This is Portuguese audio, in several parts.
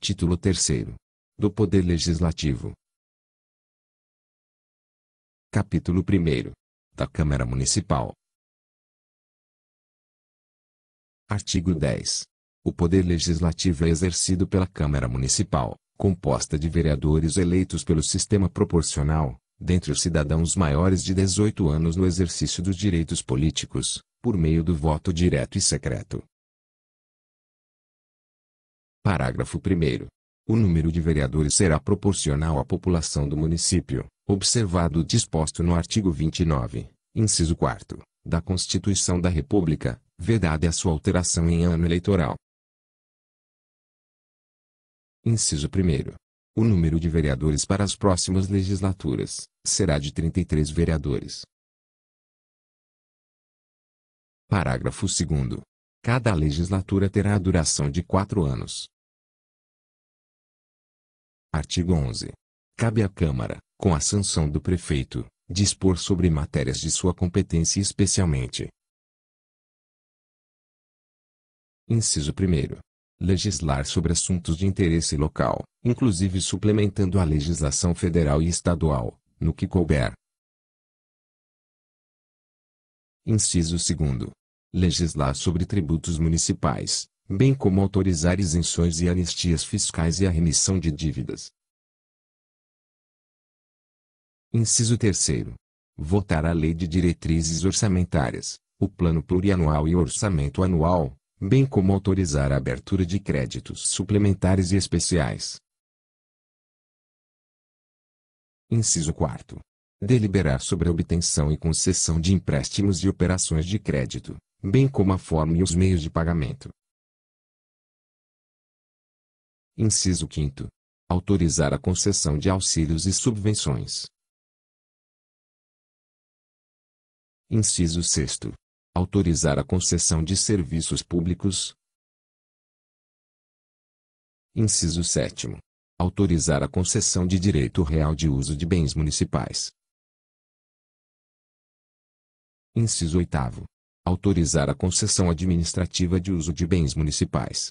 Título 3 Do Poder Legislativo. Capítulo 1 Da Câmara Municipal. Artigo 10. O poder legislativo é exercido pela Câmara Municipal, composta de vereadores eleitos pelo sistema proporcional, dentre os cidadãos maiores de 18 anos no exercício dos direitos políticos, por meio do voto direto e secreto, Parágrafo 1 O número de vereadores será proporcional à população do município, observado o disposto no artigo 29, inciso 4, da Constituição da República, vedada a sua alteração em ano eleitoral. Inciso 1 o número de vereadores para as próximas legislaturas será de 33 vereadores. Parágrafo 2. Cada legislatura terá a duração de quatro anos, Artigo 11. Cabe à Câmara, com a sanção do prefeito, dispor sobre matérias de sua competência especialmente. Inciso 1. Legislar sobre assuntos de interesse local, inclusive suplementando a legislação federal e estadual, no que couber. Inciso 2. Legislar sobre tributos municipais, bem como autorizar isenções e anistias fiscais e a remissão de dívidas. Inciso 3. Votar a Lei de Diretrizes Orçamentárias, o Plano Plurianual e o Orçamento Anual, bem como autorizar a abertura de créditos suplementares e especiais. Inciso 4. Deliberar sobre a obtenção e concessão de empréstimos e operações de crédito, bem como a forma e os meios de pagamento. Inciso 5 autorizar a concessão de auxílios e subvenções. Inciso 6. Autorizar a concessão de serviços públicos. Inciso 7. Autorizar a concessão de direito real de uso de bens municipais. Inciso 8. Autorizar a concessão administrativa de uso de bens municipais.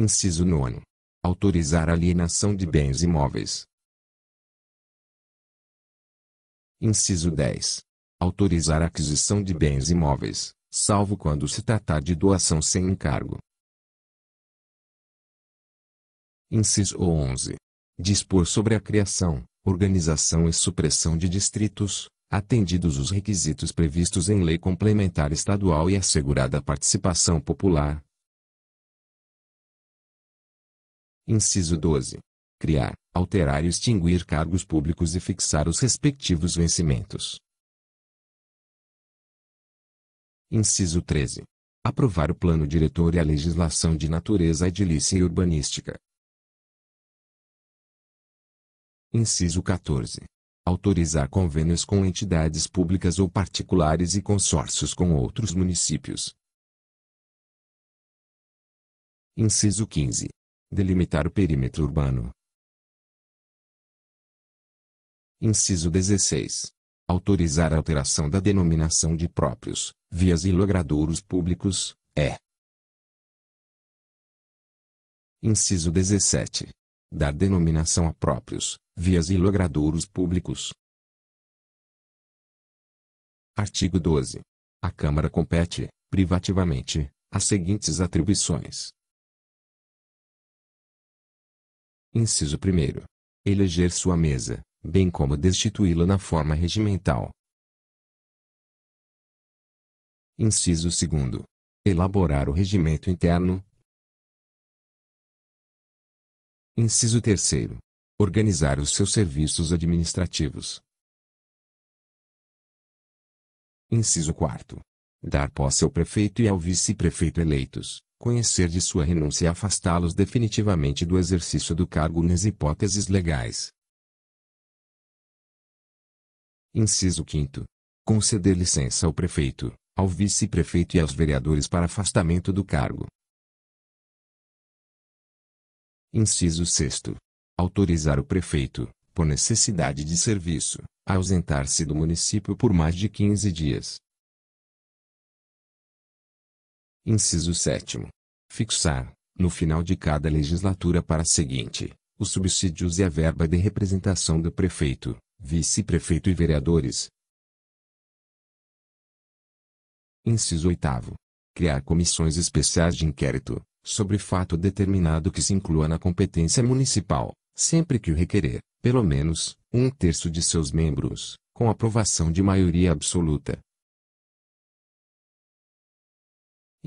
Inciso 9. Autorizar alienação de bens imóveis. Inciso 10. Autorizar a aquisição de bens imóveis, salvo quando se tratar de doação sem encargo. Inciso 11. Dispor sobre a criação, organização e supressão de distritos, atendidos os requisitos previstos em lei complementar estadual e assegurada a participação popular, Inciso 12. Criar, alterar e extinguir cargos públicos e fixar os respectivos vencimentos. Inciso 13. Aprovar o plano diretor e a legislação de natureza edilícia e urbanística. Inciso 14. Autorizar convênios com entidades públicas ou particulares e consórcios com outros municípios. Inciso 15 delimitar o perímetro urbano. Inciso 16. Autorizar a alteração da denominação de próprios, vias e logradouros públicos, é. Inciso 17. Dar denominação a próprios, vias e logradouros públicos. Artigo 12. A Câmara compete, privativamente, as seguintes atribuições. Inciso 1. Eleger sua mesa, bem como destituí-la na forma regimental. Inciso 2. Elaborar o regimento interno. Inciso 3. Organizar os seus serviços administrativos. Inciso 4. Dar posse ao prefeito e ao vice-prefeito eleitos conhecer de sua renúncia e afastá-los definitivamente do exercício do cargo nas hipóteses legais. Inciso 5. Conceder licença ao prefeito, ao vice-prefeito e aos vereadores para afastamento do cargo. Inciso 6. Autorizar o prefeito, por necessidade de serviço, a ausentar-se do município por mais de 15 dias, Inciso 7. Fixar, no final de cada legislatura para a seguinte, os subsídios e a verba de representação do prefeito, vice-prefeito e vereadores. Inciso 8. Criar comissões especiais de inquérito, sobre fato determinado que se inclua na competência municipal, sempre que o requerer, pelo menos, um terço de seus membros, com aprovação de maioria absoluta.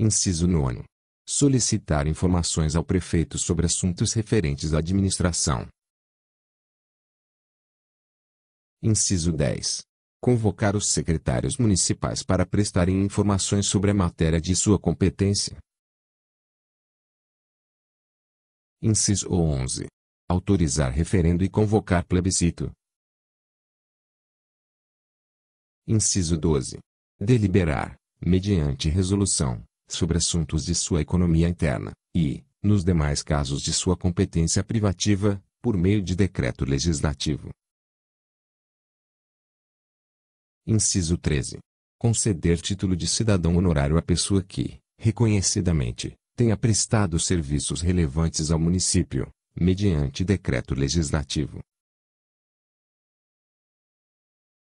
Inciso 9. Solicitar informações ao prefeito sobre assuntos referentes à administração. Inciso 10. Convocar os secretários municipais para prestarem informações sobre a matéria de sua competência. Inciso 11. Autorizar referendo e convocar plebiscito. Inciso 12. Deliberar, mediante resolução, sobre assuntos de sua economia interna, e, nos demais casos de sua competência privativa, por meio de decreto legislativo. Inciso 13. Conceder título de cidadão honorário à pessoa que, reconhecidamente, tenha prestado serviços relevantes ao município, mediante decreto legislativo.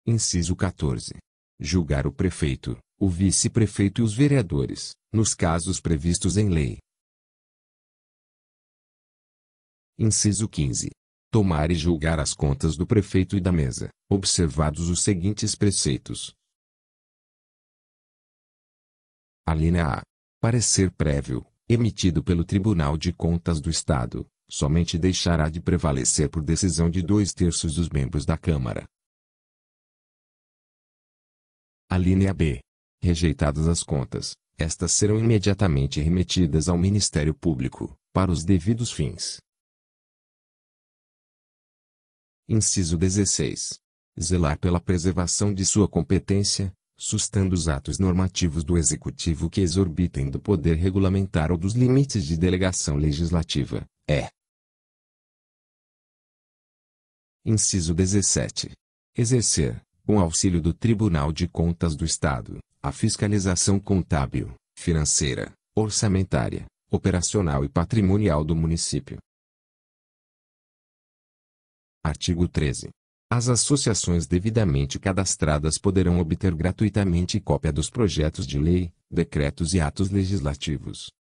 Inciso 14 julgar o prefeito, o vice-prefeito e os vereadores, nos casos previstos em lei. Inciso 15. Tomar e julgar as contas do prefeito e da mesa, observados os seguintes preceitos. Alínea A. Parecer prévio, emitido pelo Tribunal de Contas do Estado, somente deixará de prevalecer por decisão de dois terços dos membros da Câmara, Alínea B. Rejeitadas as contas, estas serão imediatamente remetidas ao Ministério Público, para os devidos fins. Inciso 16. Zelar pela preservação de sua competência, sustando os atos normativos do Executivo que exorbitem do poder regulamentar ou dos limites de delegação legislativa, é. Inciso 17. Exercer, com auxílio do Tribunal de Contas do Estado, a fiscalização contábil, financeira, orçamentária, operacional e patrimonial do município. Artigo 13. As associações devidamente cadastradas poderão obter gratuitamente cópia dos projetos de lei, decretos e atos legislativos,